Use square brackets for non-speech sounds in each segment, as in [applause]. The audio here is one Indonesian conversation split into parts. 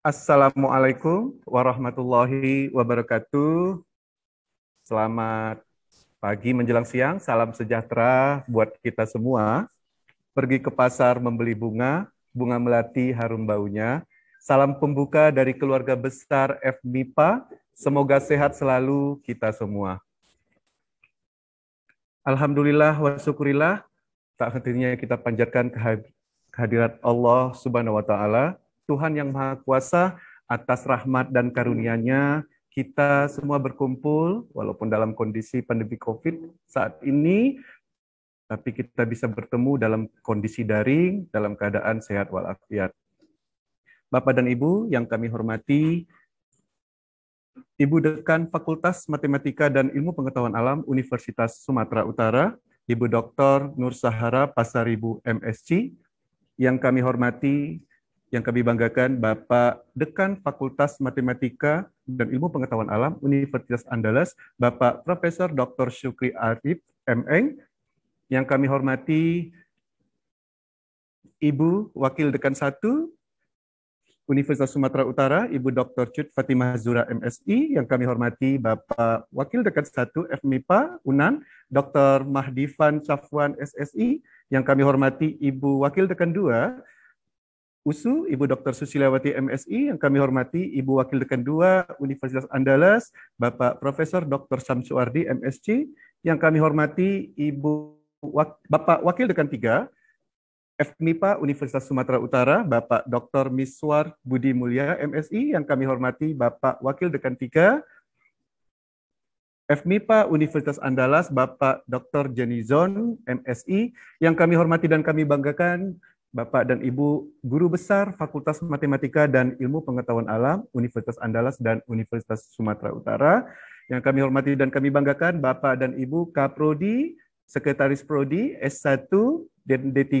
Assalamualaikum warahmatullahi wabarakatuh. Selamat pagi menjelang siang, salam sejahtera buat kita semua. Pergi ke pasar membeli bunga, bunga melati harum baunya. Salam pembuka dari keluarga besar FMIPA. Semoga sehat selalu kita semua. Alhamdulillah wa syukurillah tak hentinya kita panjatkan kehadirat Allah Subhanahu wa taala Tuhan yang Maha Kuasa atas rahmat dan karunia-Nya kita semua berkumpul walaupun dalam kondisi pandemi Covid saat ini tapi kita bisa bertemu dalam kondisi daring dalam keadaan sehat walafiat. Bapak dan Ibu yang kami hormati, Ibu Dekan Fakultas Matematika dan Ilmu Pengetahuan Alam Universitas Sumatera Utara, Ibu Dr. Nur Sahara Pasaribu MSc, yang kami hormati yang kami banggakan Bapak Dekan Fakultas Matematika dan Ilmu Pengetahuan Alam Universitas Andalas, Bapak Profesor Dr. Syukri Arif MEng, yang kami hormati Ibu Wakil Dekan 1 Universitas Sumatera Utara, Ibu Dr. Cut Fatimah Zura MSI, yang kami hormati Bapak Wakil Dekan 1 FMIPA UNAN, Dr. Mahdifan Safwan SSI, yang kami hormati Ibu Wakil Dekan 2 USU, Ibu Dr. Susilawati MSI yang kami hormati, Ibu Wakil Dekan II Universitas Andalas, Bapak Profesor Dr. Samsuardi MSc yang kami hormati, Ibu Wak Bapak Wakil Dekan III FMIPA Universitas Sumatera Utara, Bapak Dr. Miswar Budi Mulia MSI yang kami hormati, Bapak Wakil Dekan III FMIPA Universitas Andalas, Bapak Dr. Jenny Zon, MSI, yang kami hormati dan kami banggakan, Bapak dan Ibu Guru Besar Fakultas Matematika dan Ilmu Pengetahuan Alam Universitas Andalas dan Universitas Sumatera Utara. Yang kami hormati dan kami banggakan Bapak dan Ibu Kaprodi, Sekretaris Prodi S1 dan D3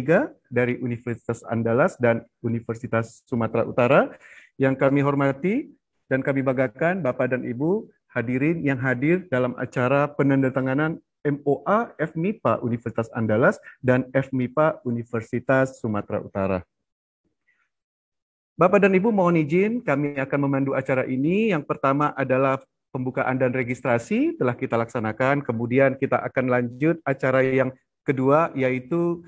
dari Universitas Andalas dan Universitas Sumatera Utara. Yang kami hormati dan kami banggakan Bapak dan Ibu hadirin yang hadir dalam acara penandatanganan MOA FMIPA Universitas Andalas dan FMIPA Universitas Sumatera Utara. Bapak dan Ibu mohon izin kami akan memandu acara ini. Yang pertama adalah pembukaan dan registrasi telah kita laksanakan. Kemudian kita akan lanjut acara yang kedua yaitu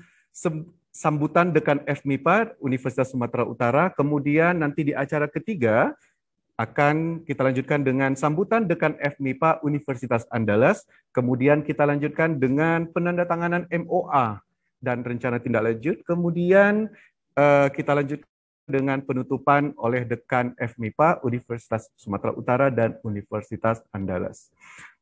sambutan dekan FMIPA Universitas Sumatera Utara. Kemudian nanti di acara ketiga akan kita lanjutkan dengan sambutan Dekan FMIPA Universitas Andalas. Kemudian kita lanjutkan dengan penandatanganan MOA dan rencana tindak lanjut. Kemudian eh, kita lanjutkan dengan penutupan oleh Dekan FMIPA Universitas Sumatera Utara dan Universitas Andalas.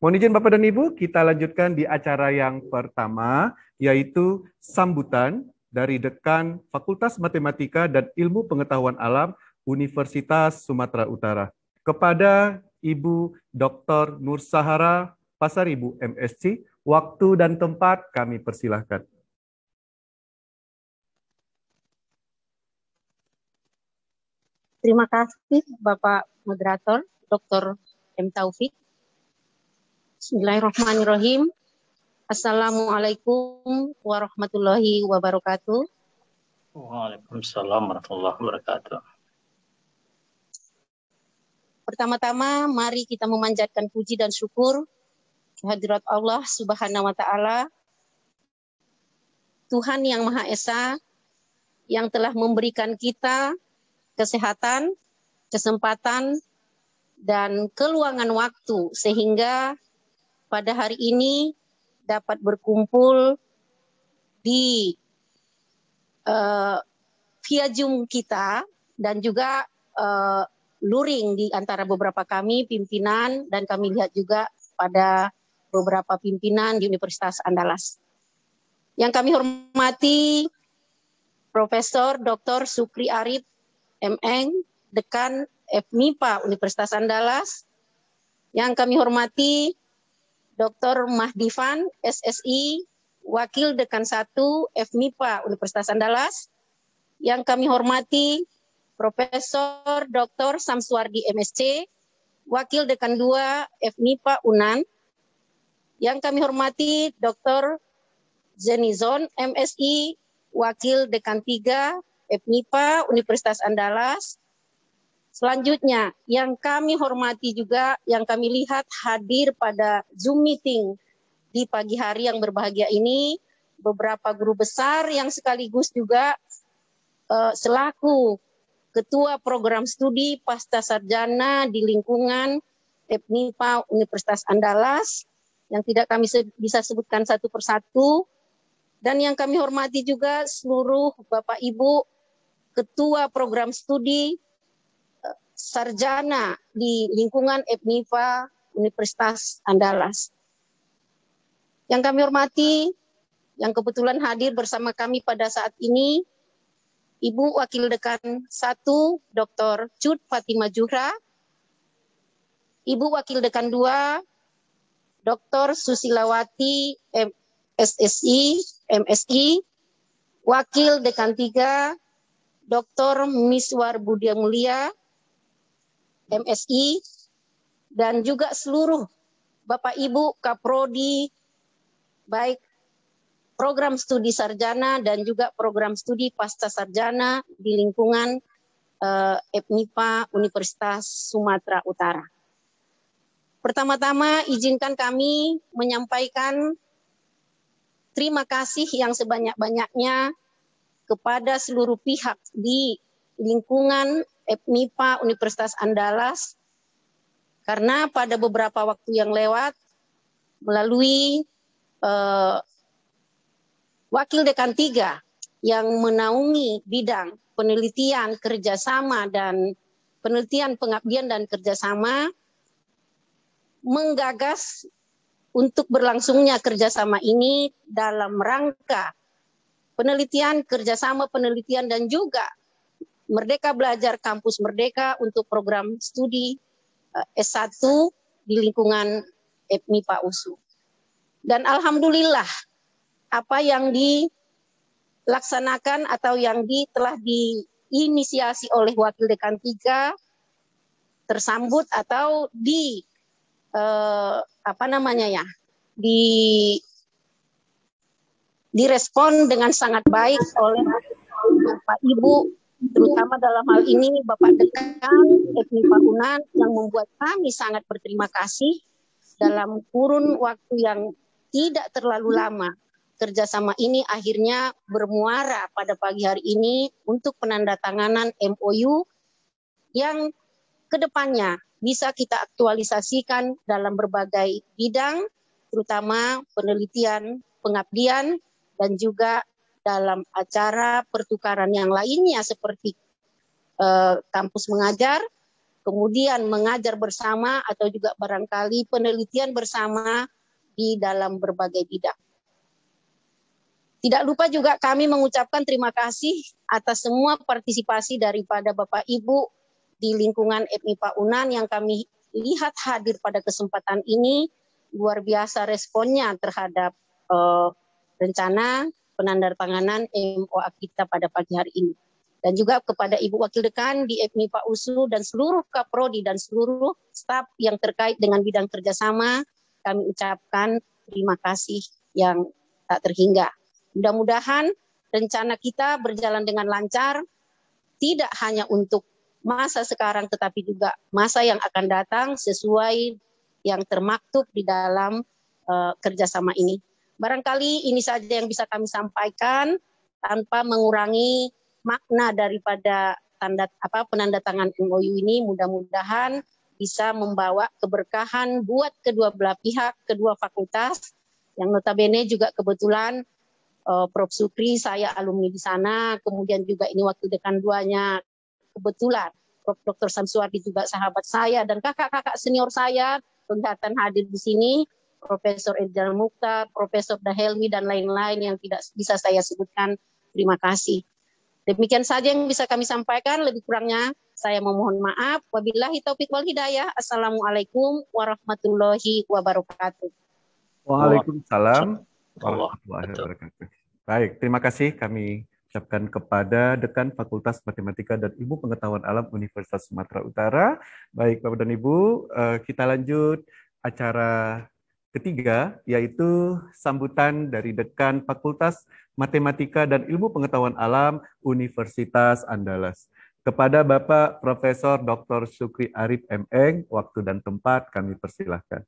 Mohon izin Bapak dan Ibu, kita lanjutkan di acara yang pertama, yaitu sambutan dari Dekan Fakultas Matematika dan Ilmu Pengetahuan Alam Universitas Sumatera Utara. Kepada Ibu Dr. Nur Sahara Pasaribu MSc, waktu dan tempat kami persilahkan. Terima kasih Bapak Moderator Dr. M. Taufik. Bismillahirrahmanirrahim. Assalamualaikum warahmatullahi wabarakatuh. Waalaikumsalam warahmatullahi wabarakatuh. Pertama-tama mari kita memanjatkan puji dan syukur kehadirat Allah Subhanahu wa taala. Tuhan yang Maha Esa yang telah memberikan kita kesehatan, kesempatan dan keluangan waktu sehingga pada hari ini dapat berkumpul di uh, via Zoom kita dan juga uh, luring di antara beberapa kami pimpinan dan kami lihat juga pada beberapa pimpinan di Universitas Andalas. Yang kami hormati Profesor Dr. Sukri Arif MN, Dekan FMIPA Universitas Andalas. Yang kami hormati Dr. Mahdivan SSI, Wakil Dekan 1 FMIPA Universitas Andalas. Yang kami hormati Profesor Dr. Samsuardi MSC, Wakil Dekan 2 FNIPA UNAN, yang kami hormati Dr. Zenizon MSI, Wakil Dekan 3 FNIPA Universitas Andalas. Selanjutnya, yang kami hormati juga yang kami lihat hadir pada Zoom meeting di pagi hari yang berbahagia ini, beberapa guru besar yang sekaligus juga eh, selaku Ketua Program Studi Pasta Sarjana di lingkungan Epnipa Universitas Andalas yang tidak kami bisa sebutkan satu persatu. Dan yang kami hormati juga seluruh Bapak Ibu Ketua Program Studi eh, Sarjana di lingkungan Epnipa Universitas Andalas. Yang kami hormati, yang kebetulan hadir bersama kami pada saat ini Ibu Wakil Dekan 1 Dr. Cud Fatima Juhra, Ibu Wakil Dekan 2 Dr. Susilawati SSI, MSI, Wakil Dekan 3 Dr. Miswar Budia Mulia, MSI, dan juga seluruh Bapak Ibu Kaprodi, baik program studi sarjana dan juga program studi pasca sarjana di lingkungan eh, EPNIPA Universitas Sumatera Utara. Pertama-tama izinkan kami menyampaikan terima kasih yang sebanyak-banyaknya kepada seluruh pihak di lingkungan EPNIPA Universitas Andalas karena pada beberapa waktu yang lewat melalui uh, Wakil Dekan tiga yang menaungi bidang penelitian kerjasama dan penelitian pengabdian dan kerjasama menggagas untuk berlangsungnya kerjasama ini dalam rangka penelitian, kerjasama penelitian dan juga Merdeka Belajar Kampus Merdeka untuk program studi eh, S1 di lingkungan EPMI Pak USU. Dan Alhamdulillah apa yang dilaksanakan atau yang di, telah diinisiasi oleh Wakil Dekan 3 tersambut atau di eh, apa namanya ya di direspon dengan sangat baik oleh Bapak Ibu terutama dalam hal ini Bapak Dekan Edmi Pakunan yang membuat kami sangat berterima kasih dalam kurun waktu yang tidak terlalu lama kerjasama ini akhirnya bermuara pada pagi hari ini untuk penandatanganan MOU yang kedepannya bisa kita aktualisasikan dalam berbagai bidang, terutama penelitian, pengabdian, dan juga dalam acara pertukaran yang lainnya seperti eh, kampus mengajar, kemudian mengajar bersama atau juga barangkali penelitian bersama di dalam berbagai bidang. Tidak lupa juga kami mengucapkan terima kasih atas semua partisipasi daripada Bapak Ibu di lingkungan FMIPA UNAN yang kami lihat hadir pada kesempatan ini. Luar biasa responnya terhadap uh, rencana penandatanganan MOA kita pada pagi hari ini. Dan juga kepada Ibu Wakil Dekan di Pak USU dan seluruh Kaprodi dan seluruh staf yang terkait dengan bidang kerjasama, kami ucapkan terima kasih yang tak terhingga. Mudah-mudahan rencana kita berjalan dengan lancar, tidak hanya untuk masa sekarang tetapi juga masa yang akan datang sesuai yang termaktub di dalam uh, kerjasama ini. Barangkali ini saja yang bisa kami sampaikan tanpa mengurangi makna daripada tanda apa penanda MOU ini mudah-mudahan bisa membawa keberkahan buat kedua belah pihak, kedua fakultas yang notabene juga kebetulan uh, Prof Supri, saya alumni di sana, kemudian juga ini waktu dekan duanya kebetulan Prof Dr Samsuardi juga sahabat saya dan kakak-kakak senior saya kelihatan hadir di sini Profesor Edjal Mukhtar, Profesor Dahelmi, dan lain-lain yang tidak bisa saya sebutkan. Terima kasih. Demikian saja yang bisa kami sampaikan. Lebih kurangnya saya memohon maaf. Wabillahi taufiq wal hidayah. Assalamualaikum warahmatullahi wabarakatuh. Waalaikumsalam Allah. Baik, terima kasih kami ucapkan kepada Dekan Fakultas Matematika dan Ibu Pengetahuan Alam Universitas Sumatera Utara. Baik, Bapak dan Ibu, eh, kita lanjut acara ketiga, yaitu sambutan dari Dekan Fakultas Matematika dan Ilmu Pengetahuan Alam Universitas Andalas. Kepada Bapak Profesor Dr. Sukri Arif MEng, waktu dan tempat kami persilahkan.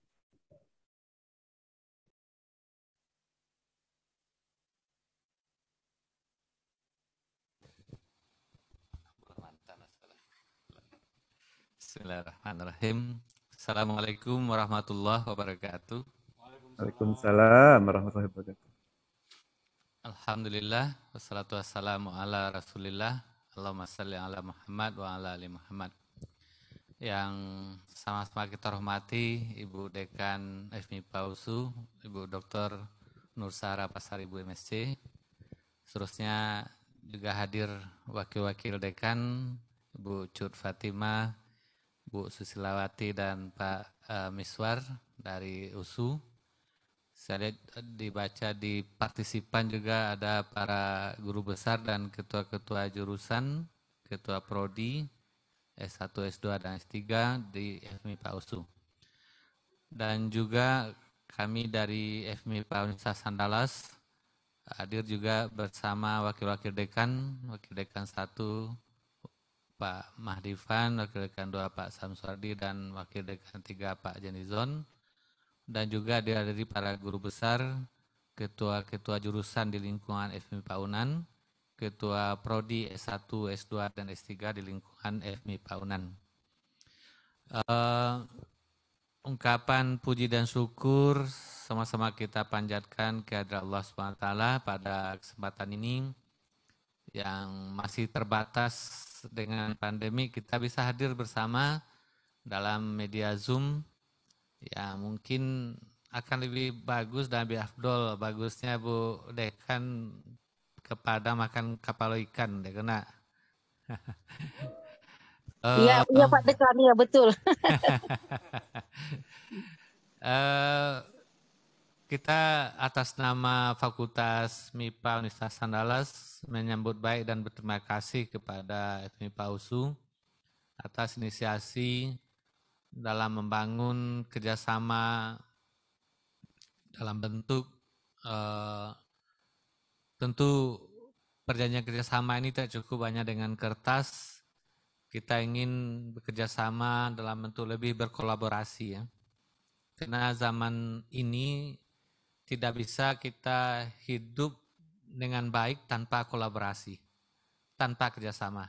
Bismillahirrahmanirrahim. Assalamualaikum warahmatullahi wabarakatuh. Waalaikumsalam warahmatullahi wabarakatuh. Alhamdulillah, wassalatu wassalamu ala rasulillah. Allahumma salli ala Muhammad wa ala ali Muhammad. Yang sama-sama kita hormati Ibu Dekan FMI Pausu, Ibu Dr. Nursara Pasaribu MSC. Seterusnya juga hadir wakil-wakil dekan Ibu Cut Fatima, Bu Susilawati dan Pak uh, Miswar dari USU. Saya lihat dibaca di partisipan juga ada para guru besar dan ketua-ketua jurusan, ketua prodi, S1, S2, dan S3 di FMI Pak USU. Dan juga kami dari FMI Pak Universitas Sandalas hadir juga bersama wakil-wakil dekan, wakil dekan 1, Pak Mahdifan, Wakil Dekan 2 Pak Samsuardi, dan Wakil Dekan 3 Pak Jenizon. Dan juga dihadiri para guru besar, ketua-ketua jurusan di lingkungan FMI Paunan, ketua prodi S1, S2, dan S3 di lingkungan FMI Paunan. Uh, ungkapan puji dan syukur sama-sama kita panjatkan kehadirat Allah SWT pada kesempatan ini yang masih terbatas dengan pandemi kita bisa hadir bersama dalam media Zoom. Ya, mungkin akan lebih bagus dan lebih afdol bagusnya Bu Dekan kepada makan kapal ikan deh kena. [laughs] Iya, uh, iya Pak Dekan ya betul. uh, [laughs] Kita atas nama Fakultas MIPA Universitas Andalas menyambut baik dan berterima kasih kepada MIPA USU atas inisiasi dalam membangun kerjasama dalam bentuk eh, tentu perjanjian kerjasama ini tidak cukup banyak dengan kertas kita ingin bekerjasama dalam bentuk lebih berkolaborasi ya karena zaman ini tidak bisa kita hidup dengan baik tanpa kolaborasi, tanpa kerjasama.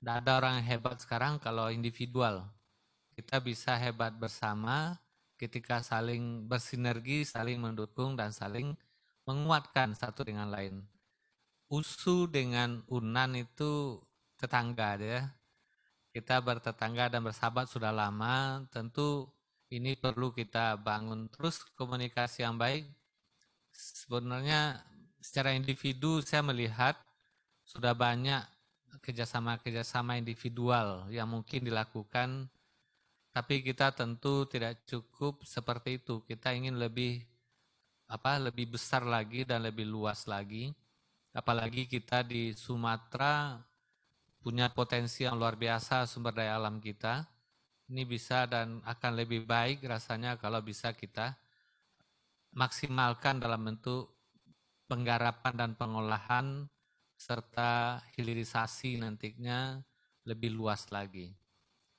Tidak ada orang yang hebat sekarang kalau individual. Kita bisa hebat bersama ketika saling bersinergi, saling mendukung, dan saling menguatkan satu dengan lain. Usu dengan Unan itu tetangga ya. Kita bertetangga dan bersahabat sudah lama, tentu ini perlu kita bangun terus komunikasi yang baik. Sebenarnya secara individu saya melihat sudah banyak kerjasama-kerjasama individual yang mungkin dilakukan, tapi kita tentu tidak cukup seperti itu. Kita ingin lebih apa lebih besar lagi dan lebih luas lagi. Apalagi kita di Sumatera punya potensi yang luar biasa sumber daya alam kita ini bisa dan akan lebih baik rasanya kalau bisa kita maksimalkan dalam bentuk penggarapan dan pengolahan serta hilirisasi nantinya lebih luas lagi.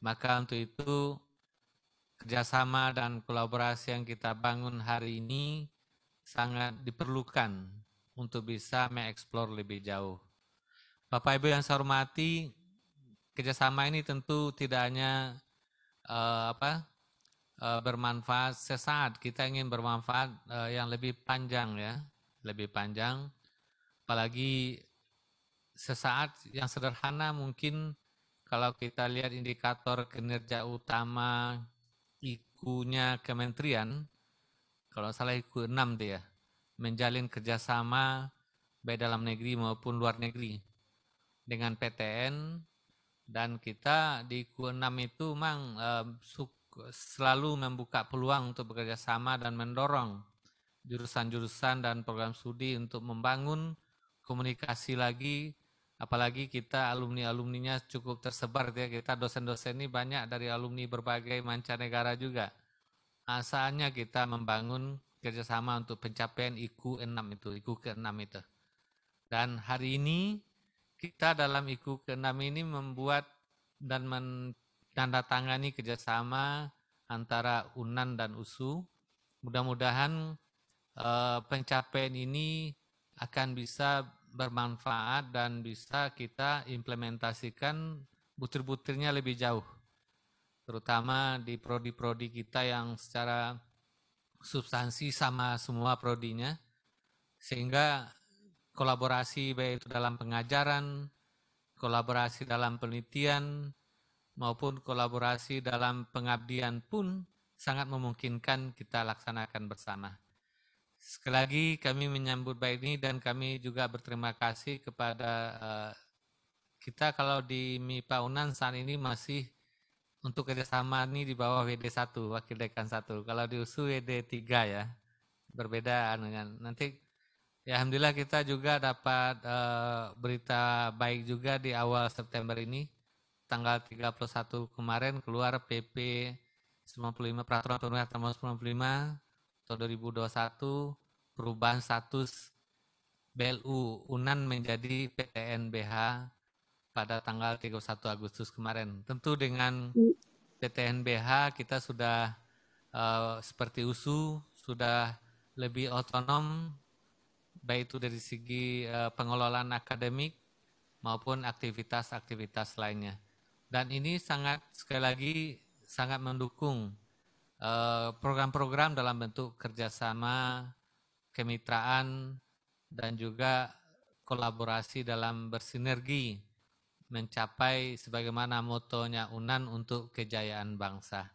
Maka untuk itu kerjasama dan kolaborasi yang kita bangun hari ini sangat diperlukan untuk bisa mengeksplor lebih jauh. Bapak Ibu yang saya hormati, kerjasama ini tentu tidak hanya uh, apa uh, bermanfaat sesaat. Kita ingin bermanfaat uh, yang lebih panjang ya, lebih panjang. Apalagi sesaat yang sederhana mungkin kalau kita lihat indikator kinerja utama ikunya kementerian, kalau salah iku 6 dia, menjalin kerjasama baik dalam negeri maupun luar negeri dengan PTN dan kita di Q6 itu memang uh, eh, selalu membuka peluang untuk bekerja sama dan mendorong jurusan-jurusan dan program studi untuk membangun komunikasi lagi apalagi kita alumni-alumninya cukup tersebar ya kita dosen-dosen ini banyak dari alumni berbagai mancanegara juga asalnya kita membangun kerjasama untuk pencapaian IQ 6 itu IQ ke-6 itu dan hari ini kita dalam IKU ke-6 ini membuat dan menandatangani kerjasama antara UNAN dan USU. Mudah-mudahan eh, pencapaian ini akan bisa bermanfaat dan bisa kita implementasikan butir-butirnya lebih jauh. Terutama di prodi-prodi kita yang secara substansi sama semua prodinya. Sehingga kolaborasi baik itu dalam pengajaran, kolaborasi dalam penelitian, maupun kolaborasi dalam pengabdian pun sangat memungkinkan kita laksanakan bersama. Sekali lagi kami menyambut baik ini dan kami juga berterima kasih kepada eh, kita kalau di MIPA UNAN saat ini masih untuk kerjasama ini di bawah WD 1, Wakil Dekan 1. Kalau di USU WD 3 ya, berbeda dengan nanti Ya alhamdulillah kita juga dapat uh, berita baik juga di awal September ini. Tanggal 31 kemarin keluar PP 95 Peraturan Pemerintah Tahun 95 tahun 2021 perubahan status BLU UNAN menjadi PTNBH pada tanggal 31 Agustus kemarin. Tentu dengan PTNBH kita sudah uh, seperti USU sudah lebih otonom baik itu dari segi eh, pengelolaan akademik maupun aktivitas-aktivitas lainnya. Dan ini sangat sekali lagi sangat mendukung eh, program-program dalam bentuk kerjasama, kemitraan, dan juga kolaborasi dalam bersinergi mencapai sebagaimana motonya UNAN untuk kejayaan bangsa.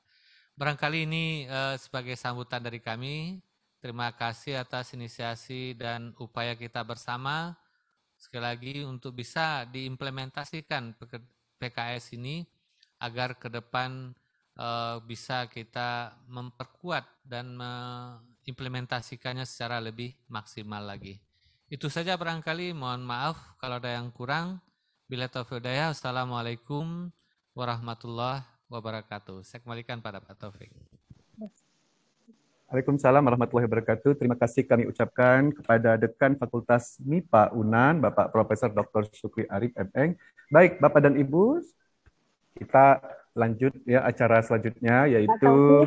Barangkali ini eh, sebagai sambutan dari kami Terima kasih atas inisiasi dan upaya kita bersama sekali lagi untuk bisa diimplementasikan PKS ini agar ke depan eh, bisa kita memperkuat dan mengimplementasikannya secara lebih maksimal lagi. Itu saja barangkali mohon maaf kalau ada yang kurang. Bila taufiq daya, Assalamualaikum warahmatullahi wabarakatuh. Saya kembalikan pada Pak Taufik. Waalaikumsalam warahmatullahi wabarakatuh. Terima kasih kami ucapkan kepada Dekan Fakultas MIPA UNAN, Bapak Profesor Dr. Sukri Arif Epeng. Baik, Bapak dan Ibu, kita lanjut ya acara selanjutnya yaitu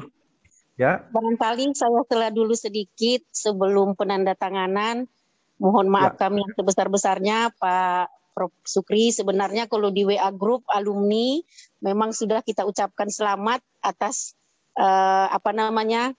ya. paling saya telah dulu sedikit sebelum penandatanganan. Mohon maaf ya. kami yang sebesar-besarnya Pak Prof. Sukri. Sebenarnya kalau di WA Group alumni memang sudah kita ucapkan selamat atas uh, apa namanya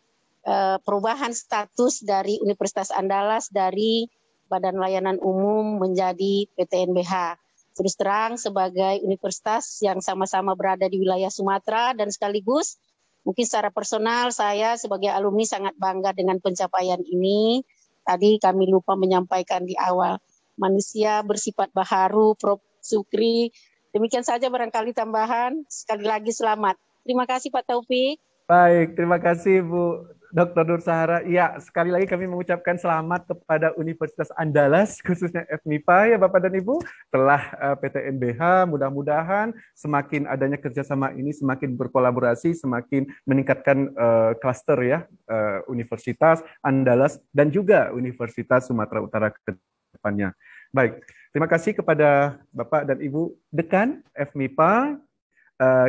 Eh, perubahan status dari Universitas Andalas dari Badan Layanan Umum menjadi PTNBH. Terus terang sebagai universitas yang sama-sama berada di wilayah Sumatera dan sekaligus mungkin secara personal saya sebagai alumni sangat bangga dengan pencapaian ini. Tadi kami lupa menyampaikan di awal. Manusia bersifat baharu, Prof. Sukri. Demikian saja barangkali tambahan. Sekali lagi selamat. Terima kasih Pak Taufik. Baik, terima kasih Bu Dr. Nur Sahara. ya sekali lagi kami mengucapkan selamat kepada Universitas Andalas, [laughs] khususnya FMIPA ya Bapak dan Ibu, telah PTNBH. Eh, mudah-mudahan semakin adanya kerjasama ini semakin berkolaborasi, semakin meningkatkan uh, ya, uh, Universitas Andalas dan juga Universitas Sumatera Utara ke depannya. Baik, terima kasih kepada Bapak dan Ibu Dekan FMIPA.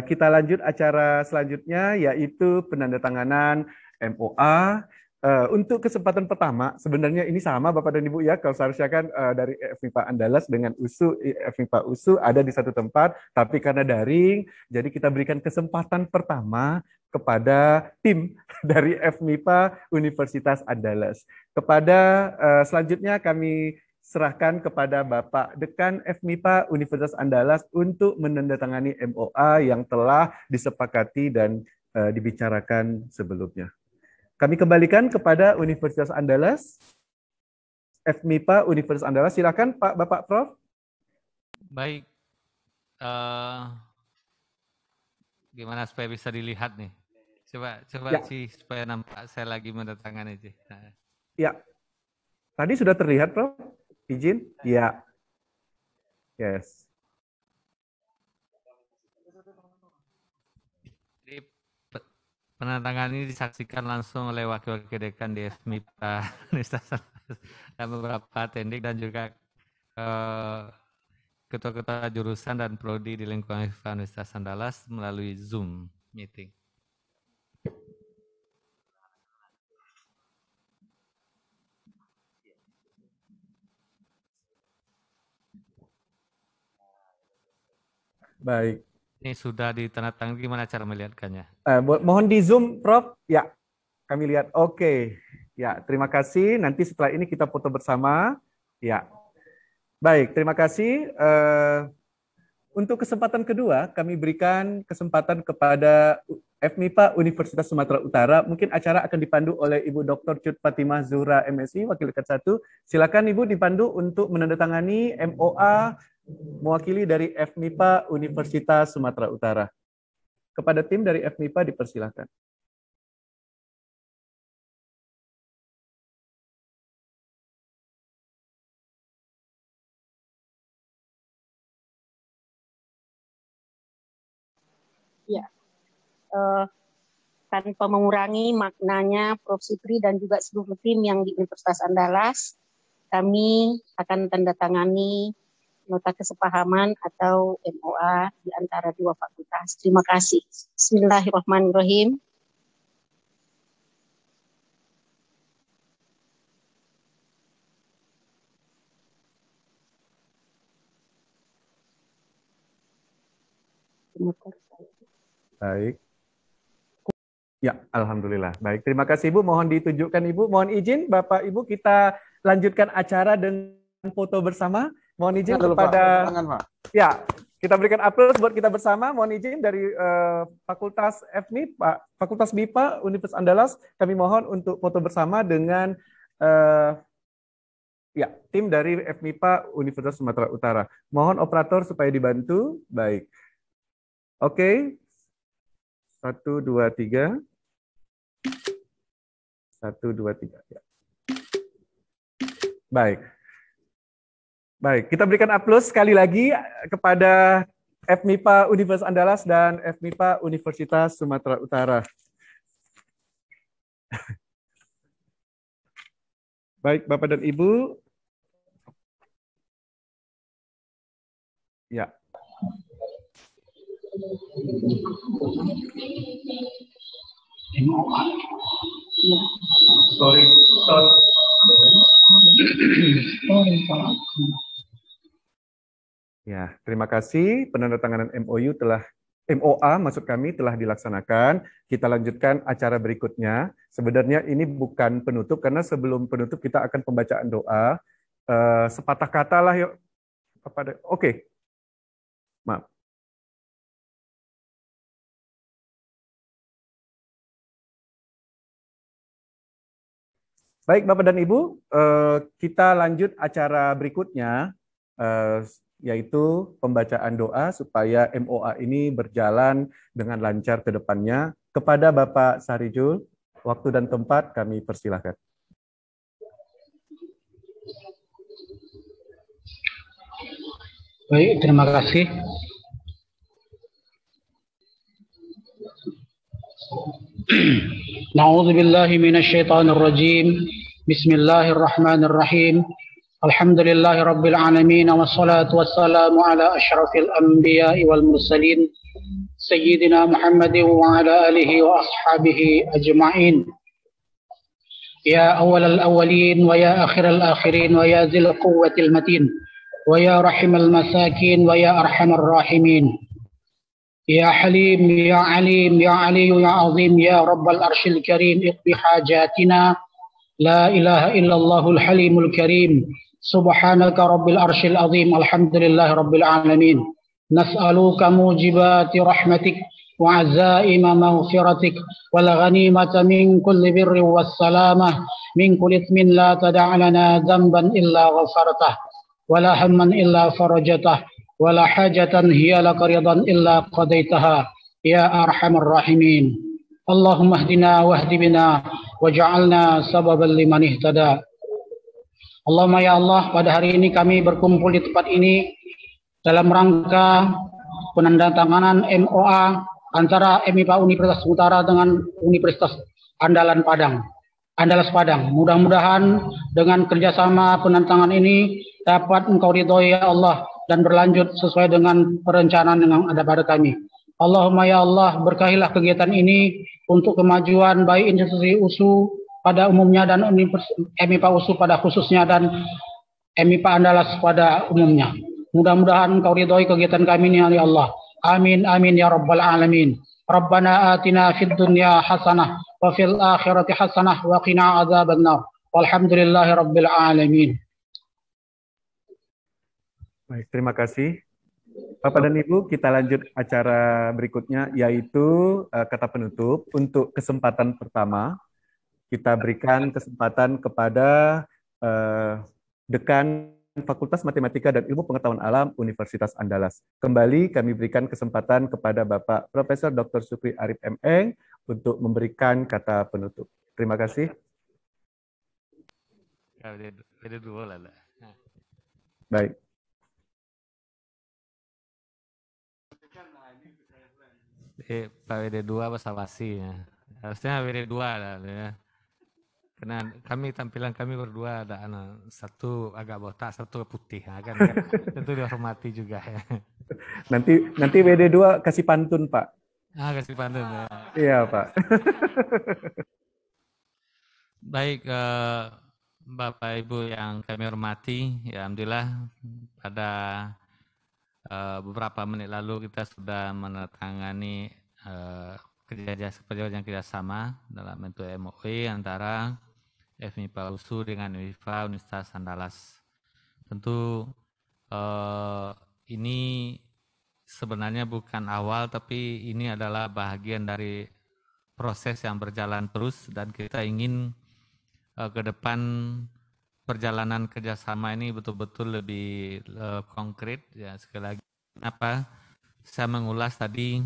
kita lanjut acara selanjutnya yaitu penandatanganan MOA. Uh, eh, untuk kesempatan pertama, sebenarnya ini sama Bapak dan Ibu ya, kalau seharusnya kan uh, dari FIPA Andalas dengan USU, eh, FIPA USU ada di satu tempat, tapi karena daring, jadi kita berikan kesempatan pertama kepada tim [laughs] dari FMIPA Universitas Andalas. Kepada uh, selanjutnya kami serahkan kepada Bapak Dekan FMIPA Universitas Andalas untuk menandatangani MOA yang telah disepakati dan uh, dibicarakan sebelumnya. Kami kembalikan kepada Universitas Andalas. FMIPA Universitas Andalas. Silakan Pak Bapak Prof. Baik. Uh, gimana supaya bisa dilihat nih? Coba coba ya. sih supaya nampak saya lagi mendatangkan aja. Ya. Tadi sudah terlihat, Prof? Izin? Ya. Yes. Penantangan ini disaksikan langsung oleh wakil-wakil dekan di FMIPA [laughs] dan beberapa tendik dan juga eh, ketua-ketua jurusan dan prodi di lingkungan FIPA Universitas Andalas melalui Zoom meeting. Baik, ini sudah ditandatangani gimana cara melihatkannya? Eh, mohon di zoom, Prof. Ya, kami lihat. Oke, okay. ya terima kasih. Nanti setelah ini kita foto bersama. Ya, baik. Terima kasih. Uh, untuk kesempatan kedua, kami berikan kesempatan kepada FMIPA Universitas Sumatera Utara. Mungkin acara akan dipandu oleh Ibu Dr. Cut Fatimah Zuhra MSI, Wakil Dekat 1. Silakan Ibu dipandu untuk menandatangani MOA mewakili dari FMIPA Universitas Sumatera Utara. Kepada tim dari FMIPA dipersilahkan Ya, uh, tanpa mengurangi maknanya Prof. Sipri dan juga seluruh tim yang di Universitas Andalas, kami akan tanda tangani nota kesepahaman atau MOA di antara dua fakultas. Terima kasih. Bismillahirrahmanirrahim. Baik. Ya, alhamdulillah. Baik, terima kasih Ibu. Mohon ditunjukkan Ibu. Mohon izin Bapak Ibu kita lanjutkan acara dengan foto bersama. Mohon izin kepada lupa, ya kita berikan aplaus buat kita bersama. Mohon izin dari uh, Fakultas FMI, Pak Fakultas BIPA Universitas Andalas, kami mohon untuk foto bersama dengan uh, ya tim dari FMI Pak Universitas Sumatera Utara. Mohon operator supaya dibantu. Baik. Oke. Okay. Satu, dua, tiga. Satu, dua, tiga. Ya. Baik. Baik, kita berikan aplaus sekali lagi kepada FMIPA Universitas Andalas dan FMIPA Universitas Sumatera Utara. [laughs] Baik, Bapak dan Ibu. Ya. Sorry, sorry. Terima kasih penandatanganan MOU telah MOA maksud kami telah dilaksanakan. Kita lanjutkan acara berikutnya. Sebenarnya ini bukan penutup karena sebelum penutup kita akan pembacaan doa. Uh, sepatah kata lah yuk. Oke. Okay. Maaf. Baik Bapak dan Ibu, uh, kita lanjut acara berikutnya. Uh, yaitu pembacaan doa supaya MOA ini berjalan dengan lancar ke depannya. Kepada Bapak Sarijul, waktu dan tempat kami persilahkan. Baik, terima kasih. [clears throat] Nauzubillahi minasyaitonirrajim. Bismillahirrahmanirrahim. الحمد لله رب العالمين والصلاة والسلام على أشرف الأنبياء والمرسلين سيدنا محمد وعلى آله وأصحابه أجمعين يا أول الأولين ويا آخر الآخرين ويا ذي القوة المتين ويا رحم المساكين ويا أرحم الراحمين يا حليم يا عليم يا علي يا عظيم يا رب الأرش الكريم اقض حاجاتنا لا إله إلا الله الحليم الكريم Subhanaka rabbil arshil azim alhamdulillahi rabbil alamin nas'aluka mujibati rahmatik wa azaima maghfiratik wal ghanimata min kulli birri was salamah min kulli ithmin la tad'a lana illa ghafartah wala hamman illa farajatah wala hajatan hiya lak illa qadaitaha ya arhamar rahimin Allahumma ihdina wahdi waj'alna sababan liman ihtada Allahumma ya Allah, pada hari ini kami berkumpul di tempat ini dalam rangka penandatanganan MOA antara MIPA Universitas Utara dengan Universitas Andalan Padang. Andalas Padang. Mudah-mudahan dengan kerjasama penantangan ini dapat engkau ridhoi ya Allah dan berlanjut sesuai dengan perencanaan yang ada pada kami. Allahumma ya Allah berkahilah kegiatan ini untuk kemajuan baik institusi USU pada umumnya dan MIPA USU pada khususnya dan MIPA Andalas pada umumnya. Mudah-mudahan engkau ridhoi kegiatan kami ini ya Allah. Amin amin ya rabbal alamin. Rabbana atina fid dunya hasanah wa fil akhirati hasanah wa qina nar. Walhamdulillahi rabbil alamin. Baik, terima kasih. Bapak dan Ibu, kita lanjut acara berikutnya yaitu uh, kata penutup untuk kesempatan pertama kita berikan kesempatan kepada uh, dekan Fakultas Matematika dan Ilmu Pengetahuan Alam Universitas Andalas. Kembali kami berikan kesempatan kepada Bapak Profesor Dr. Supri Arif Meng untuk memberikan kata penutup. Terima kasih. Ya, nah. Baik. Eh, Pak WD2 apa sih. ya? Harusnya WD2 lah ya. Karena kami tampilan kami berdua ada anak satu agak botak, satu putih, nah, kan, [laughs] kan? Tentu dihormati juga ya. Nanti nanti WD2 kasih pantun, Pak. Ah, kasih pantun ya. Iya, Pak. [laughs] Baik, uh, Bapak Ibu yang kami hormati, ya alhamdulillah pada uh, beberapa menit lalu kita sudah menandatangani uh, eh, kerja kerjasama dalam bentuk MOE antara FMI Palsu dengan UIFA Universitas Andalas. Tentu eh, ini sebenarnya bukan awal tapi ini adalah bagian dari proses yang berjalan terus dan kita ingin eh, ke depan perjalanan kerjasama ini betul-betul lebih eh, konkret ya sekali lagi apa saya mengulas tadi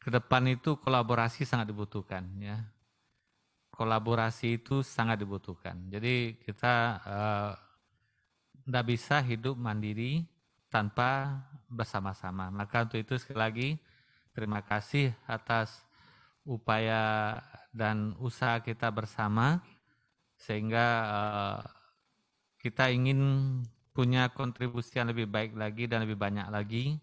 ke depan itu kolaborasi sangat dibutuhkan ya kolaborasi itu sangat dibutuhkan. Jadi kita tidak eh, uh, bisa hidup mandiri tanpa bersama-sama. Maka untuk itu sekali lagi terima kasih atas upaya dan usaha kita bersama sehingga uh, kita ingin punya kontribusi yang lebih baik lagi dan lebih banyak lagi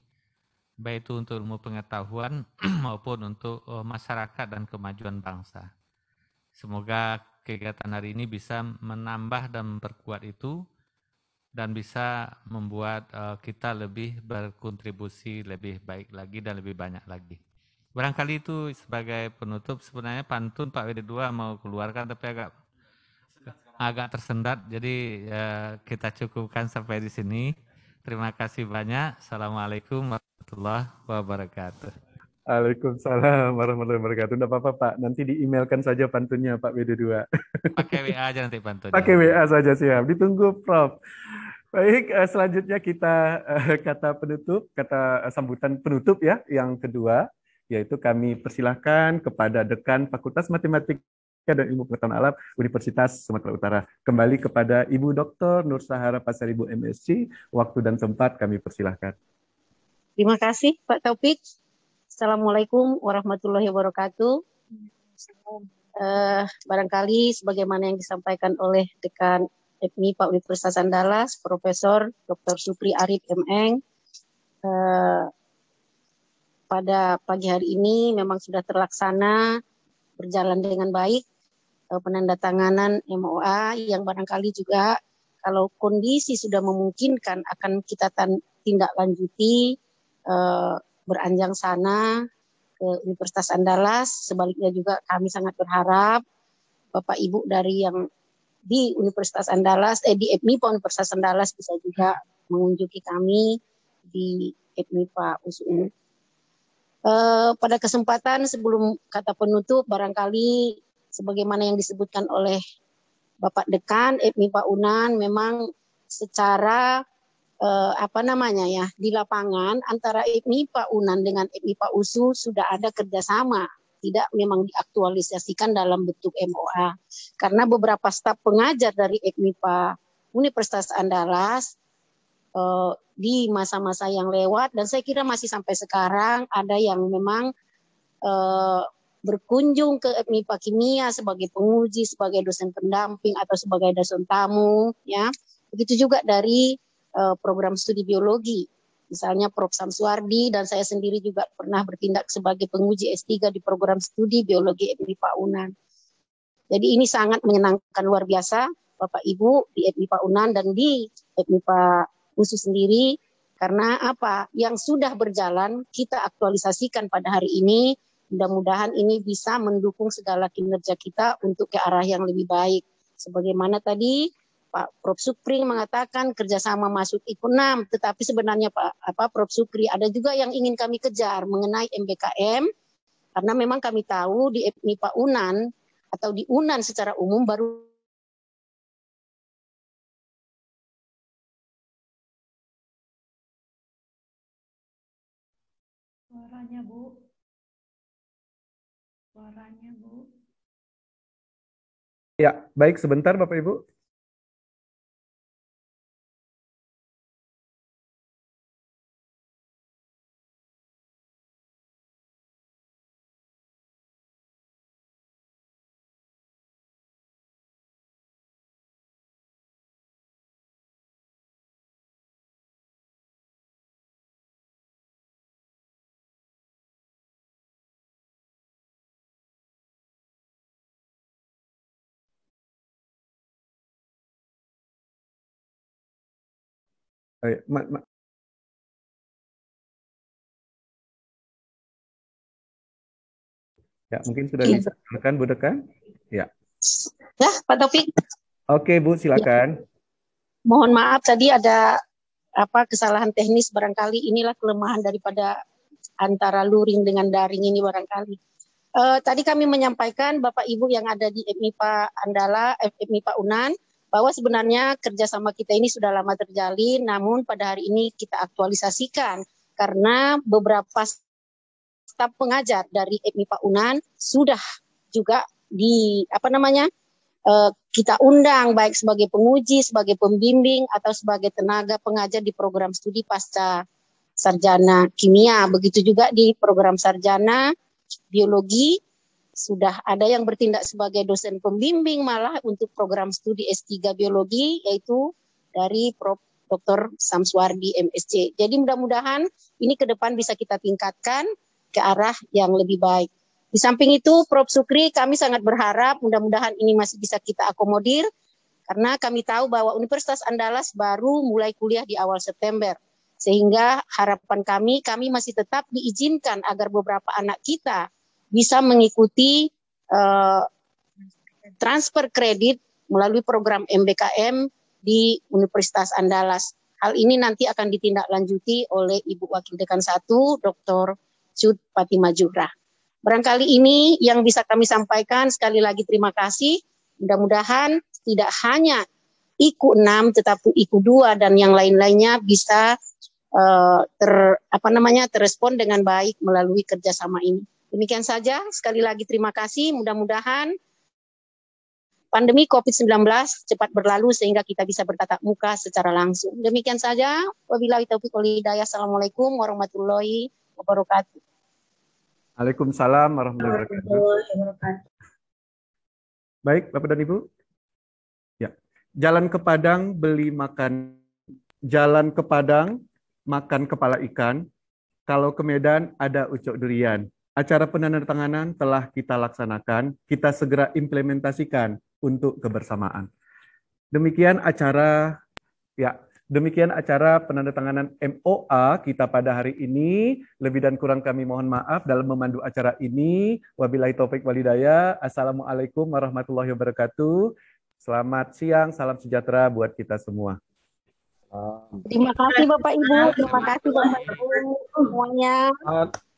baik itu untuk ilmu pengetahuan [clears throat] maupun untuk eh, masyarakat dan kemajuan bangsa. Semoga kegiatan hari ini bisa menambah dan memperkuat itu dan bisa membuat eh, kita lebih berkontribusi lebih baik lagi dan lebih banyak lagi. Barangkali itu sebagai penutup sebenarnya pantun Pak WD2 mau keluarkan tapi agak agak tersendat. Jadi uh, kita cukupkan sampai di sini. Terima kasih banyak. Assalamualaikum warahmatullahi wabarakatuh. Waalaikumsalam warahmatullahi wabarakatuh. Tidak apa-apa Pak, nanti diemailkan saja pantunnya Pak bd 2 Pakai WA aja nanti pantunnya. Pakai WA saja siap. Ditunggu Prof. Baik, eh, selanjutnya kita eh, kata penutup, kata eh, sambutan penutup ya, yang kedua yaitu kami persilahkan kepada dekan Fakultas Matematika dan Ilmu Pengetahuan Alam Universitas Sumatera Utara. Kembali kepada Ibu Dr. Nur Sahara Pasar Ibu MSc, waktu dan tempat kami persilahkan. Terima kasih Pak Taufik. Assalamualaikum warahmatullahi wabarakatuh. Uh, barangkali sebagaimana yang disampaikan oleh dekan Pak Universitas Andalas, Profesor Dr. Supri Arif Meng, uh, eh, pada pagi hari ini memang sudah terlaksana berjalan dengan baik uh, penandatanganan MOA yang barangkali juga kalau kondisi sudah memungkinkan akan kita tindak lanjuti eh, beranjang sana ke Universitas Andalas. Sebaliknya juga kami sangat berharap Bapak Ibu dari yang di Universitas Andalas, eh di EPMIPA Universitas Andalas bisa juga mengunjungi kami di EPMIPA USUN. E, pada kesempatan sebelum kata penutup, barangkali sebagaimana yang disebutkan oleh Bapak Dekan, Pak UNAN memang secara eh, apa namanya ya di lapangan antara IPMI Pak Unan dengan IPMI Pak Usu sudah ada kerjasama tidak memang diaktualisasikan dalam bentuk MOA karena beberapa staf pengajar dari IPMI Pak Universitas Andalas eh, di masa-masa yang lewat dan saya kira masih sampai sekarang ada yang memang eh, berkunjung ke MIPA Kimia sebagai penguji, sebagai dosen pendamping atau sebagai dosen tamu, ya. Begitu juga dari Eh, program studi biologi misalnya Prof. Samsuardi dan saya sendiri juga pernah bertindak sebagai penguji S3 di program studi biologi FMI Paunan. Jadi ini sangat menyenangkan luar biasa Bapak Ibu di FMI Paunan dan di FMI Usu sendiri karena apa yang sudah berjalan kita aktualisasikan pada hari ini mudah-mudahan ini bisa mendukung segala kinerja kita untuk ke arah yang lebih baik. Sebagaimana tadi Pak Prof Supri mengatakan kerjasama masuk ikut 6, tetapi sebenarnya Pak apa Prof Supri ada juga yang ingin kami kejar mengenai MBKM karena memang kami tahu di MIPA Unan atau di Unan secara umum baru suaranya Bu suaranya Bu Ya, baik sebentar Bapak Ibu. ma, Ya, mungkin sudah bisa, disampaikan Bu Dekan. Ya. Ya, Pak Taufik. Oke, Bu, silakan. Ya. Mohon maaf tadi ada apa kesalahan teknis barangkali inilah kelemahan daripada antara luring dengan daring ini barangkali. Uh, tadi kami menyampaikan Bapak Ibu yang ada di MIPA Andala, MIPA Unan, bahwa sebenarnya kerjasama kita ini sudah lama terjalin, namun pada hari ini kita aktualisasikan karena beberapa staf pengajar dari Pak Unan sudah juga di apa namanya eh, kita undang baik sebagai penguji, sebagai pembimbing atau sebagai tenaga pengajar di program studi pasca sarjana kimia, begitu juga di program sarjana biologi sudah ada yang bertindak sebagai dosen pembimbing malah untuk program studi S3 biologi yaitu dari Prof. Dr. Samswardi MSC. Jadi mudah-mudahan ini ke depan bisa kita tingkatkan ke arah yang lebih baik. Di samping itu, Prof. Sukri, kami sangat berharap mudah-mudahan ini masih bisa kita akomodir karena kami tahu bahwa Universitas Andalas baru mulai kuliah di awal September. Sehingga harapan kami, kami masih tetap diizinkan agar beberapa anak kita bisa mengikuti uh, transfer kredit melalui program MBKM di Universitas Andalas. Hal ini nanti akan ditindaklanjuti oleh Ibu Wakil Dekan 1, Dr. Cud Fatima Juhra. Barangkali ini yang bisa kami sampaikan. Sekali lagi terima kasih. Mudah-mudahan tidak hanya IKU 6 tetapi IKU 2 dan yang lain-lainnya bisa uh, ter apa namanya terespon dengan baik melalui kerjasama ini. Demikian saja, sekali lagi terima kasih. Mudah-mudahan pandemi COVID-19 cepat berlalu sehingga kita bisa bertatap muka secara langsung. Demikian saja. Wabillahi taufiq wal hidayah. Assalamualaikum warahmatullahi wabarakatuh. Waalaikumsalam warahmatullahi wabarakatuh. Baik, Bapak dan Ibu. Ya. Jalan ke Padang beli makan jalan ke Padang makan kepala ikan. Kalau ke Medan ada ucok durian acara penandatanganan telah kita laksanakan, kita segera implementasikan untuk kebersamaan. Demikian acara ya, demikian acara penandatanganan MOA kita pada hari ini. Lebih dan kurang kami mohon maaf dalam memandu acara ini. Wabillahi taufik walidaya. Assalamualaikum warahmatullahi wabarakatuh. Selamat siang, salam sejahtera buat kita semua. Terima kasih Bapak Ibu, terima kasih Bapak Ibu semuanya.